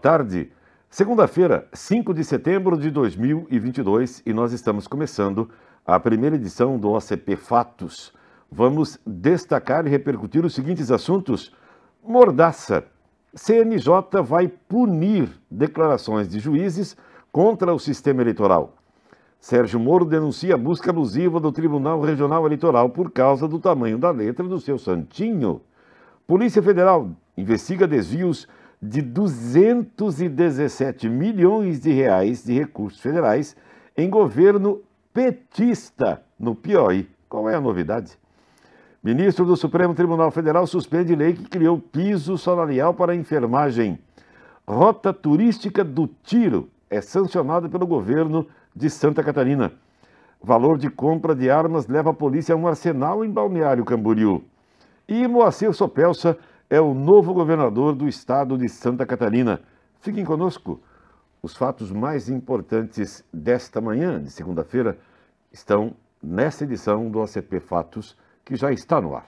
tarde. Segunda-feira, 5 de setembro de 2022, e nós estamos começando a primeira edição do OCP Fatos. Vamos destacar e repercutir os seguintes assuntos. Mordaça. CNJ vai punir declarações de juízes contra o sistema eleitoral. Sérgio Moro denuncia busca abusiva do Tribunal Regional Eleitoral por causa do tamanho da letra do seu santinho. Polícia Federal investiga desvios de 217 milhões de reais de recursos federais em governo petista no Piauí. Qual é a novidade? Ministro do Supremo Tribunal Federal suspende lei que criou piso salarial para enfermagem. Rota turística do Tiro é sancionada pelo governo de Santa Catarina. Valor de compra de armas leva a polícia a um arsenal em Balneário Camboriú. E Moacir Sopelsa é o novo governador do estado de Santa Catarina. Fiquem conosco. Os fatos mais importantes desta manhã, de segunda-feira, estão nessa edição do ACP Fatos, que já está no ar.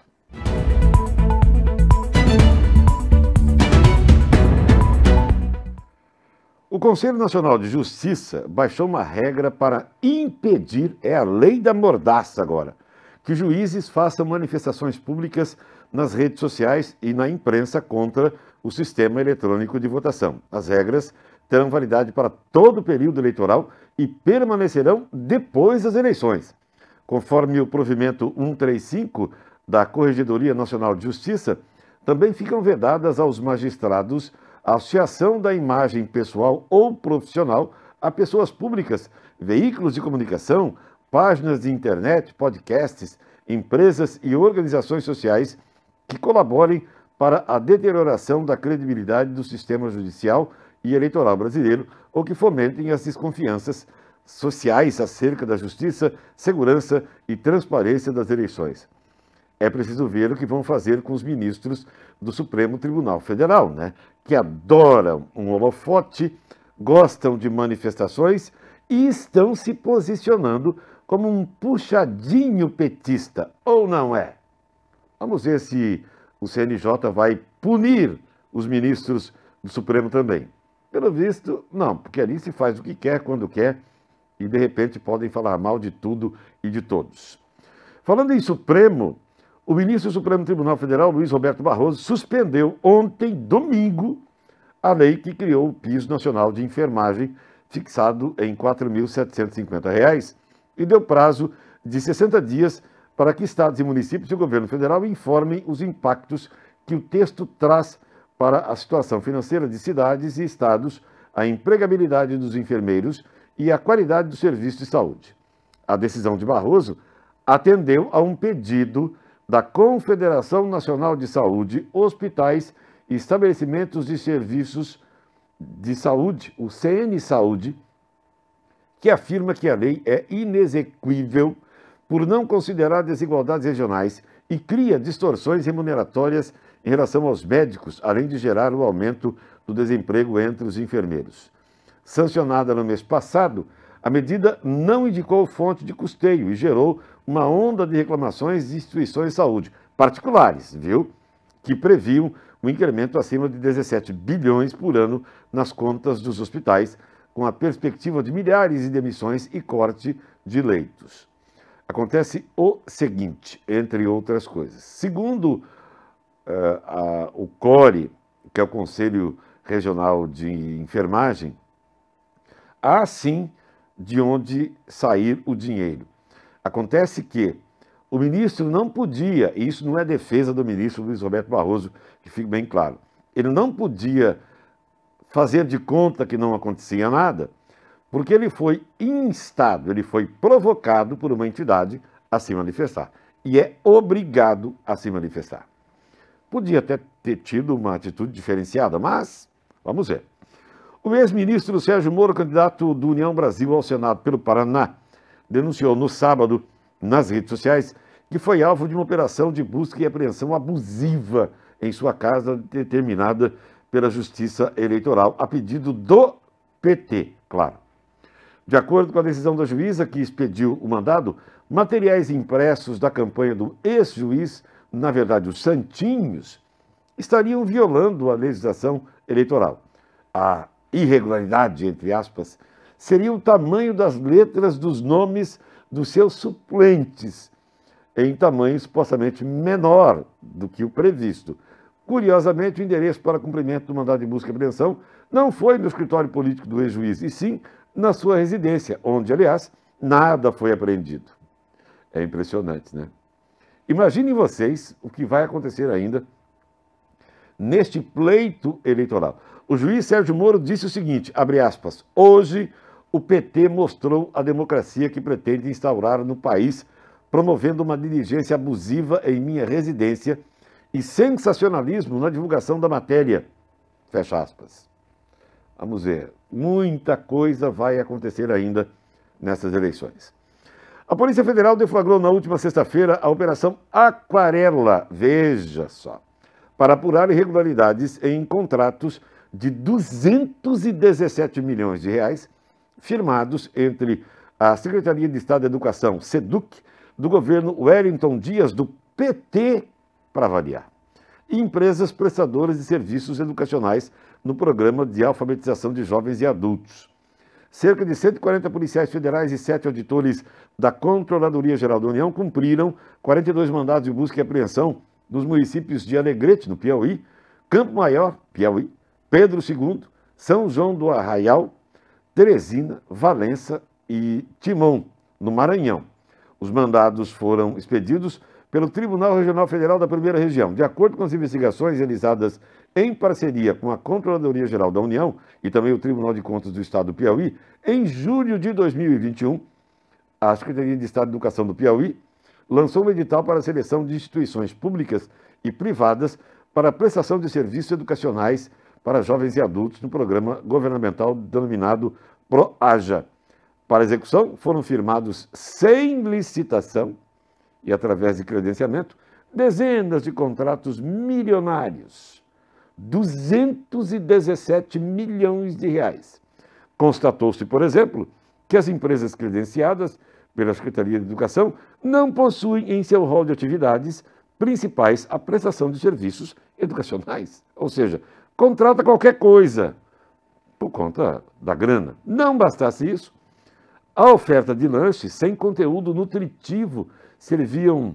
O Conselho Nacional de Justiça baixou uma regra para impedir é a lei da mordaça agora que juízes façam manifestações públicas nas redes sociais e na imprensa contra o sistema eletrônico de votação. As regras terão validade para todo o período eleitoral e permanecerão depois das eleições. Conforme o provimento 135 da Corregedoria Nacional de Justiça, também ficam vedadas aos magistrados a associação da imagem pessoal ou profissional a pessoas públicas, veículos de comunicação, páginas de internet, podcasts, empresas e organizações sociais que colaborem para a deterioração da credibilidade do sistema judicial e eleitoral brasileiro ou que fomentem as desconfianças sociais acerca da justiça, segurança e transparência das eleições. É preciso ver o que vão fazer com os ministros do Supremo Tribunal Federal, né? que adoram um holofote, gostam de manifestações e estão se posicionando como um puxadinho petista, ou não é? Vamos ver se o CNJ vai punir os ministros do Supremo também. Pelo visto, não, porque ali se faz o que quer, quando quer, e de repente podem falar mal de tudo e de todos. Falando em Supremo, o ministro do Supremo Tribunal Federal, Luiz Roberto Barroso, suspendeu ontem, domingo, a lei que criou o piso nacional de enfermagem, fixado em R$ 4.750, e deu prazo de 60 dias para que estados e municípios e o governo federal informem os impactos que o texto traz para a situação financeira de cidades e estados, a empregabilidade dos enfermeiros e a qualidade do serviço de saúde. A decisão de Barroso atendeu a um pedido da Confederação Nacional de Saúde, Hospitais e Estabelecimentos de Serviços de Saúde, o CN Saúde, que afirma que a lei é inexequível por não considerar desigualdades regionais e cria distorções remuneratórias em relação aos médicos, além de gerar o aumento do desemprego entre os enfermeiros. Sancionada no mês passado, a medida não indicou fonte de custeio e gerou uma onda de reclamações de instituições de saúde, particulares, viu? Que previam um incremento acima de 17 bilhões por ano nas contas dos hospitais, com a perspectiva de milhares de demissões e corte de leitos. Acontece o seguinte, entre outras coisas. Segundo uh, a, o CORE, que é o Conselho Regional de Enfermagem, há sim de onde sair o dinheiro. Acontece que o ministro não podia, e isso não é defesa do ministro Luiz Roberto Barroso, que fique bem claro, ele não podia fazer de conta que não acontecia nada porque ele foi instado, ele foi provocado por uma entidade a se manifestar. E é obrigado a se manifestar. Podia até ter tido uma atitude diferenciada, mas vamos ver. O ex-ministro Sérgio Moro, candidato do União Brasil ao Senado pelo Paraná, denunciou no sábado, nas redes sociais, que foi alvo de uma operação de busca e apreensão abusiva em sua casa, determinada pela Justiça Eleitoral, a pedido do PT, claro. De acordo com a decisão da juíza que expediu o mandado, materiais impressos da campanha do ex-juiz, na verdade os santinhos, estariam violando a legislação eleitoral. A irregularidade, entre aspas, seria o tamanho das letras dos nomes dos seus suplentes, em tamanho supostamente menor do que o previsto. Curiosamente, o endereço para cumprimento do mandado de busca e apreensão não foi no escritório político do ex-juiz, e sim na sua residência, onde, aliás, nada foi apreendido. É impressionante, né? Imaginem vocês o que vai acontecer ainda neste pleito eleitoral. O juiz Sérgio Moro disse o seguinte, abre aspas, hoje o PT mostrou a democracia que pretende instaurar no país, promovendo uma diligência abusiva em minha residência e sensacionalismo na divulgação da matéria. Fecha aspas. Vamos ver, muita coisa vai acontecer ainda nessas eleições. A Polícia Federal deflagrou na última sexta-feira a Operação Aquarela, veja só, para apurar irregularidades em contratos de 217 milhões de reais firmados entre a Secretaria de Estado da Educação, SEDUC, do governo Wellington Dias, do PT, para avaliar, e empresas prestadoras de serviços educacionais no programa de alfabetização de jovens e adultos. Cerca de 140 policiais federais e sete auditores da Controladoria Geral da União cumpriram 42 mandados de busca e apreensão nos municípios de Alegrete, no Piauí, Campo Maior, Piauí, Pedro II, São João do Arraial, Teresina, Valença e Timon, no Maranhão. Os mandados foram expedidos pelo Tribunal Regional Federal da Primeira Região. De acordo com as investigações realizadas em parceria com a Controladoria Geral da União e também o Tribunal de Contas do Estado do Piauí, em julho de 2021, a Secretaria de Estado de Educação do Piauí lançou um edital para a seleção de instituições públicas e privadas para a prestação de serviços educacionais para jovens e adultos no programa governamental denominado ProAja. Para execução, foram firmados sem licitação e através de credenciamento, dezenas de contratos milionários, 217 milhões de reais. Constatou-se, por exemplo, que as empresas credenciadas pela Secretaria de Educação não possuem em seu rol de atividades principais a prestação de serviços educacionais. Ou seja, contrata qualquer coisa por conta da grana. Não bastasse isso, a oferta de lanche sem conteúdo nutritivo serviam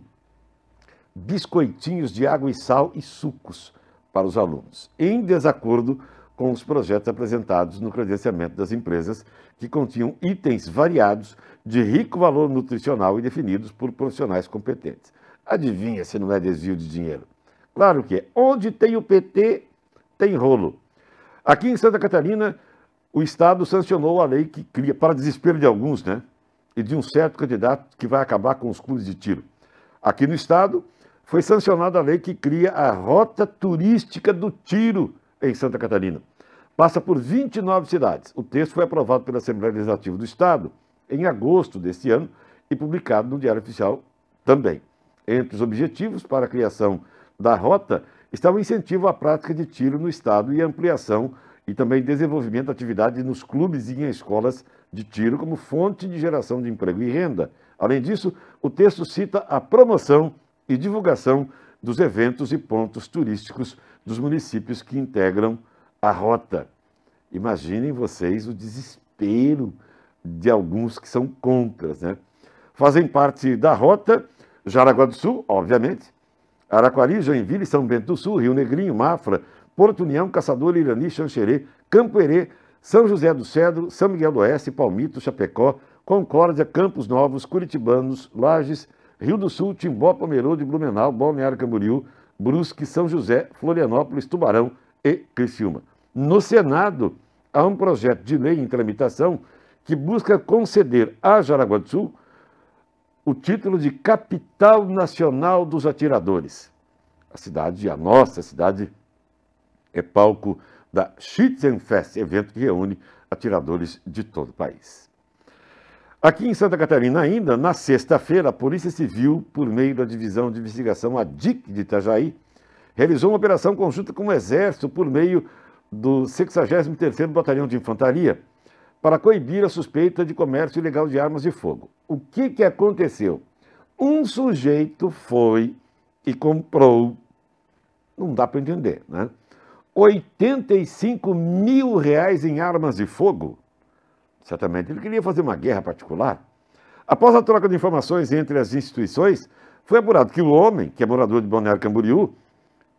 biscoitinhos de água e sal e sucos para os alunos, em desacordo com os projetos apresentados no credenciamento das empresas, que continham itens variados de rico valor nutricional e definidos por profissionais competentes. Adivinha se não é desvio de dinheiro? Claro que é. Onde tem o PT, tem rolo. Aqui em Santa Catarina, o Estado sancionou a lei que cria, para desespero de alguns, né? e de um certo candidato que vai acabar com os clubes de tiro. Aqui no Estado, foi sancionada a lei que cria a Rota Turística do Tiro em Santa Catarina. Passa por 29 cidades. O texto foi aprovado pela Assembleia Legislativa do Estado em agosto deste ano e publicado no Diário Oficial também. Entre os objetivos para a criação da rota está o incentivo à prática de tiro no Estado e ampliação e também desenvolvimento da atividade nos clubes e em escolas de tiro como fonte de geração de emprego e renda. Além disso, o texto cita a promoção e divulgação dos eventos e pontos turísticos dos municípios que integram a rota. Imaginem vocês o desespero de alguns que são contras, né? Fazem parte da rota Jaraguá do Sul, obviamente, Araquari, Joinville, São Bento do Sul, Rio Negrinho, Mafra, Porto União, Caçador, Irani, Xanxerê, Herê, são José do Cedro, São Miguel do Oeste, Palmito, Chapecó, Concórdia, Campos Novos, Curitibanos, Lages, Rio do Sul, Timbó, Pomerode, Blumenau, Balneário Camboriú, Brusque, São José, Florianópolis, Tubarão e Criciúma. No Senado, há um projeto de lei em tramitação que busca conceder a Jaraguá do Sul o título de Capital Nacional dos Atiradores. A cidade, a nossa cidade, é palco da Schützenfest, evento que reúne atiradores de todo o país. Aqui em Santa Catarina ainda, na sexta-feira, a Polícia Civil, por meio da Divisão de Investigação, a DIC de Itajaí, realizou uma operação conjunta com o Exército por meio do 63º Batalhão de Infantaria para coibir a suspeita de comércio ilegal de armas de fogo. O que, que aconteceu? Um sujeito foi e comprou, não dá para entender, né? 85 mil reais em armas de fogo. Certamente ele queria fazer uma guerra particular. Após a troca de informações entre as instituições, foi apurado que o homem, que é morador de Balneário Camboriú,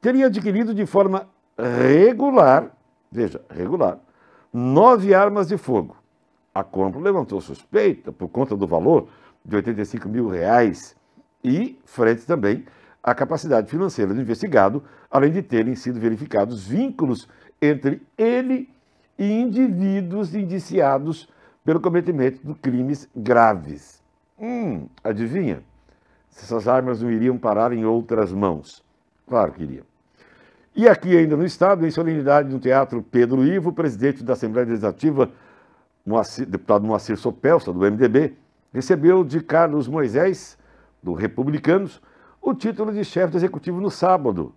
teria adquirido de forma regular, veja, regular, nove armas de fogo. A compra levantou suspeita por conta do valor de 85 mil reais e frente também a capacidade financeira do investigado, além de terem sido verificados vínculos entre ele e indivíduos indiciados pelo cometimento de crimes graves. Hum, adivinha? Se essas armas não iriam parar em outras mãos. Claro que iriam. E aqui ainda no Estado, em solenidade no Teatro Pedro Ivo, presidente da Assembleia Legislativa, Moacir, deputado Moacir Sopelsa, do MDB, recebeu de Carlos Moisés, do Republicanos, o título de chefe do executivo no sábado,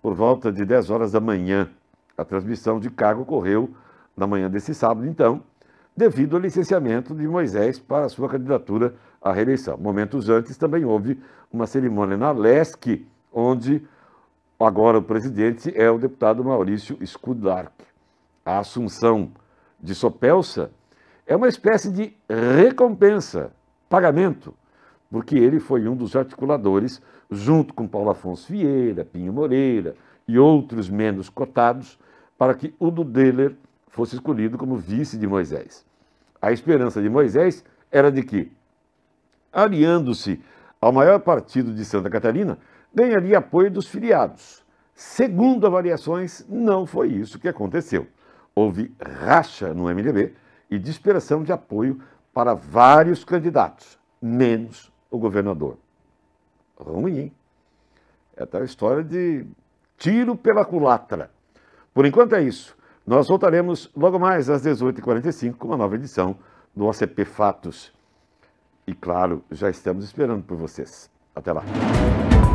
por volta de 10 horas da manhã. A transmissão de cargo ocorreu na manhã desse sábado, então, devido ao licenciamento de Moisés para sua candidatura à reeleição. Momentos antes também houve uma cerimônia na LESC, onde agora o presidente é o deputado Maurício Scudark. A assunção de Sopelsa é uma espécie de recompensa, pagamento porque ele foi um dos articuladores, junto com Paulo Afonso Vieira, Pinho Moreira e outros menos cotados, para que Udo Deller fosse escolhido como vice de Moisés. A esperança de Moisés era de que, aliando-se ao maior partido de Santa Catarina, ganharia apoio dos filiados. Segundo avaliações, não foi isso que aconteceu. Houve racha no MDB e dispersão de apoio para vários candidatos, menos o governador. Ruim. É tal história de tiro pela culatra. Por enquanto é isso. Nós voltaremos logo mais às 18h45 com uma nova edição do OCP Fatos. E claro, já estamos esperando por vocês. Até lá.